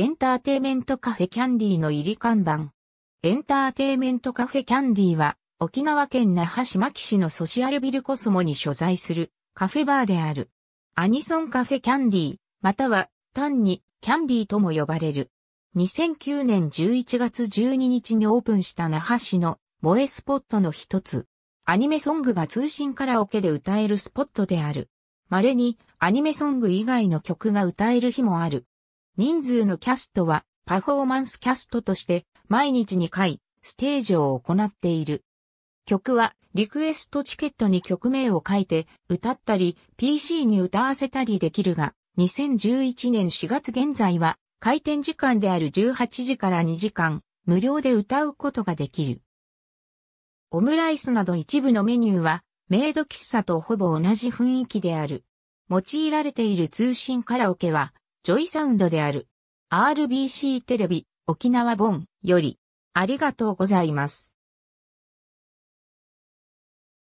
エンターテイメントカフェキャンディの入り看板。エンターテイメントカフェキャンディは、沖縄県那覇市牧市のソシアルビルコスモに所在するカフェバーである。アニソンカフェキャンディ、または単にキャンディとも呼ばれる。2009年11月12日にオープンした那覇市の萌えスポットの一つ。アニメソングが通信カラオケで歌えるスポットである。稀にアニメソング以外の曲が歌える日もある。人数のキャストはパフォーマンスキャストとして毎日2回ステージを行っている。曲はリクエストチケットに曲名を書いて歌ったり PC に歌わせたりできるが2011年4月現在は開店時間である18時から2時間無料で歌うことができる。オムライスなど一部のメニューはメイド喫茶とほぼ同じ雰囲気である。用いられている通信カラオケはジョイサウンドである。RBC テレビ、沖縄本より、ありがとうございます。